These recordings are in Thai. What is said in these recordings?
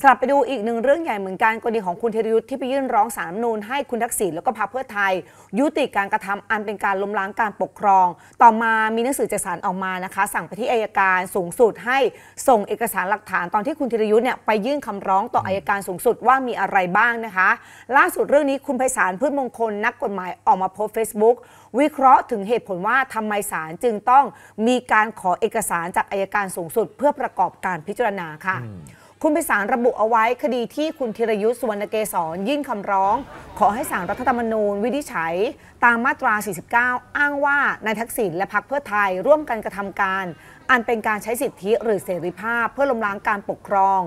สลับไปดูอีกหนึ่งเรื่องใหญ่ เหมือนกันกรณีของคุณเทรยุทธ์ที่ไปยื่นร้องสารนูนให้ คุณทักษิณแล้วก็พรรคเพื่อไทย ยุติการกระทำอันเป็นการล้มล้างการปกครองต่อมามีหนังสือจากศาลออกมานะคะสั่งไปที่อายการสูงสุดให้ส่งเอกสารหลักฐานตอนที่คุณเทรยุทธ์เนี่ยไปยื่นคำร้องต่ออายการสูงสุดว่ามีอะไรบ้างนะคะ ล่าสุดเรื่องนี้คุณไพศาลพืชมงคลนักกฎหมายออกมาโพสต์เฟซบุ๊กวิเคราะห์ถึงเหตุผลว่าทำไมศาลจึงต้องมีการขอเอกสารจากอายการสูงสุด เพื่อประกอบการพิจารณาค่ะคุณไปศาลระบุเอาไว้คดีที่คุณธีรยุทธ์สุวรรณเกษรยื่นคำร้อง ขอให้สารรัฐธรรมนูญวินิจฉัยตามมาตรา 49 อ้างว่านายทักษิณและพรรคเพื่อไทยร่วมกันกระทำการ อันเป็นการใช้สิทธิหรือเสรีภาพเพื่อล้มล้างการปกครอง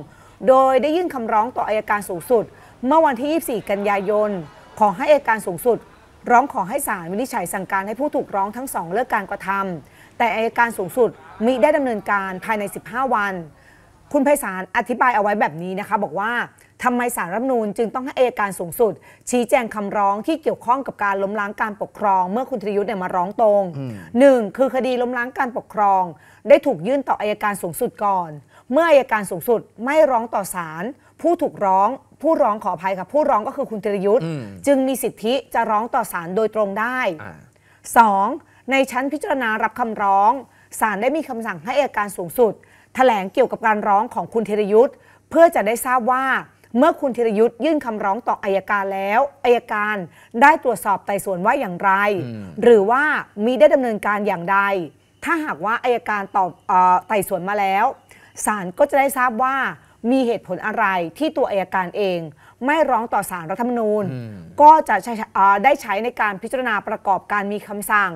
โดยได้ยื่นคำร้องต่ออายการสูงสุด เมื่อวันที่ 24 กันยายน ขอให้อายการสูงสุด ร้องขอให้ศาลวินิจฉัยสั่งการให้ผู้ถูกร้องทั้งสองเลิกการกระทำแต่อายการสูงสุดมิได้ดำเนินการภายใน 15 วันคุณไพศาลอธิบายเอาไว้แบบนี้นะคะบอกว่าทำไมสารรัฐนูนจึงต้องให้อยการสูงสุด ชี้แจงคำร้องที่เกี่ยวข้องกับการล้มล้างการปกครอง เมื่อคุณธรยุทธ์เนี่ยมาร้องตรงหนึ่งคือคดีล้มล้างการปกครอง ได้ถูกยื่นต่ออายการสูงสุดก่อน เมื่ออายการสูงสุดไม่ร้องต่อศาลผู้ถูกร้องผู้ร้องขออภัยค่ะผู้ร้องก็คือคุณธรยุทธ์จึงมีสิทธิจะร้องต่อศาลโดยตรงได้สองในชั้นพิจารณารับคำร้องศาลได้มีคำสั่งให้อาการสูงสุดถแถลงเกี่ยวกับการร้องของคุณธีรยุทธ์เพื่อจะได้ทราบว่าเมื่อคุณธีรยุทธ์ยื่นคำร้องต่ออายการแล้วอายการได้ตรวจสอบไต่สวนว่าอย่างไร หรือว่ามีได้ดำเนินการอย่างใดถ้าหากว่าอายการตอบไต่สวนมาแล้วศาลก็จะได้ทราบว่ามีเหตุผลอะไรที่ตัวอายการเอง ไม่ร้องต่อสารรัฐธรรมนูญ ก็จะได้ใช้ในการพิจารณาประกอบการมีคำสั่ง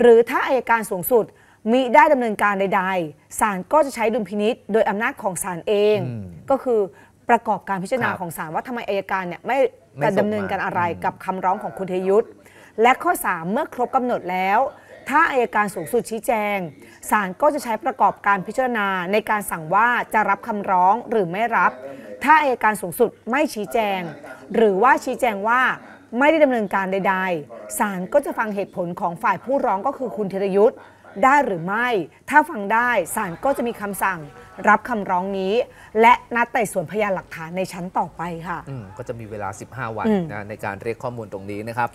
หรือถ้าอายการสูงสุดมิได้ดำเนินการใดๆศาลก็จะใช้ดุลพินิษโดยอำนาจของศาลเองอก็คือประกอบการพิจารณาของศาลว่าทำไมอายการเนี่ยไม่ไม่าดำเนินการอะไรกับคำร้องของคุณเทยุทธและข้อ3เมื่อครบกำหนดแล้ว ถ้าอายการสูงสุดชี้แจงศาลก็จะใช้ประกอบการพิจารณาในการสั่งว่าจะรับคำร้องหรือไม่รับ ถ้าอายการสูงสุดไม่ชี้แจง หรือว่าชี้แจงว่าไม่ได้ดำเนินการใดๆศาลก็จะฟังเหตุผลของฝ่ายผู้ร้องก็คือคุณธทรยุทธได้หรือไม่ ถ้าฟังได้ศาลก็จะมีคำสั่ง รับคำร้องนี้ และนัดไต่สวนพยานหลักฐานในชั้นต่อไปค่ะก็จะมีเวลา 15 วันนะในการเรียกข้อมูลตรงนี้นะครับ